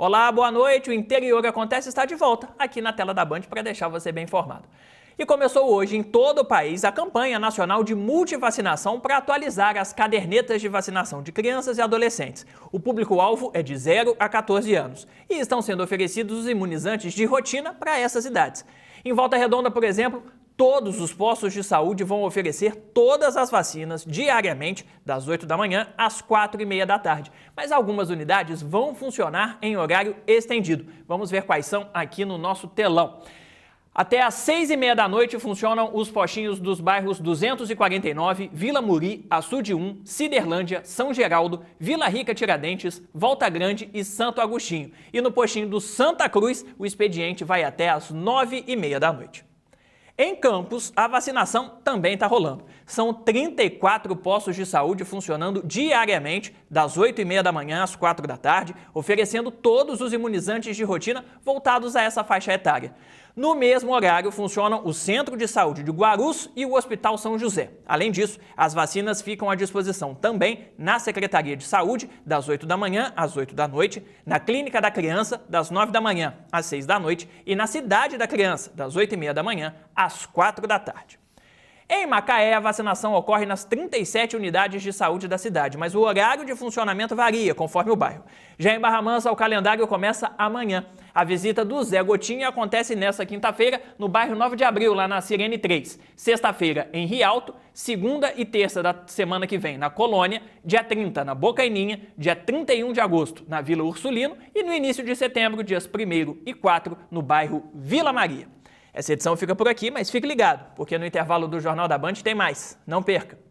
Olá, boa noite. O Interior Acontece está de volta aqui na tela da Band para deixar você bem informado. E começou hoje em todo o país a campanha nacional de multivacinação para atualizar as cadernetas de vacinação de crianças e adolescentes. O público-alvo é de 0 a 14 anos e estão sendo oferecidos os imunizantes de rotina para essas idades. Em Volta Redonda, por exemplo, todos os postos de saúde vão oferecer todas as vacinas diariamente, das 8 da manhã às 4 e meia da tarde. Mas algumas unidades vão funcionar em horário estendido. Vamos ver quais são aqui no nosso telão. Até às seis e meia da noite funcionam os postinhos dos bairros 249, Vila Muri, Açude 1, Ciderlândia, São Geraldo, Vila Rica Tiradentes, Volta Grande e Santo Agostinho. E no postinho do Santa Cruz, o expediente vai até às nove e meia da noite. Em Campos, a vacinação também está rolando. São 34 postos de saúde funcionando diariamente, das 8h30 da manhã às 4 da tarde, oferecendo todos os imunizantes de rotina voltados a essa faixa etária. No mesmo horário funcionam o Centro de Saúde de Guarus e o Hospital São José. Além disso, as vacinas ficam à disposição também na Secretaria de Saúde, das 8 da manhã às 8 da noite, na Clínica da Criança, das 9 da manhã às 6 da noite e na Cidade da Criança, das 8 e meia da manhã às 4 da tarde. Em Macaé, a vacinação ocorre nas 37 unidades de saúde da cidade, mas o horário de funcionamento varia conforme o bairro. Já em Barra Mansa, o calendário começa amanhã. A visita do Zé Gotinha acontece nesta quinta-feira no bairro 9 de Abril, lá na Sirene 3. Sexta-feira, em Rialto. Segunda e terça da semana que vem, na Colônia. Dia 30, na Bocaininha. Dia 31 de agosto, na Vila Ursulino. E no início de setembro, dias 1 e 4, no bairro Vila Maria. Essa edição fica por aqui, mas fique ligado, porque no intervalo do Jornal da Band tem mais. Não perca!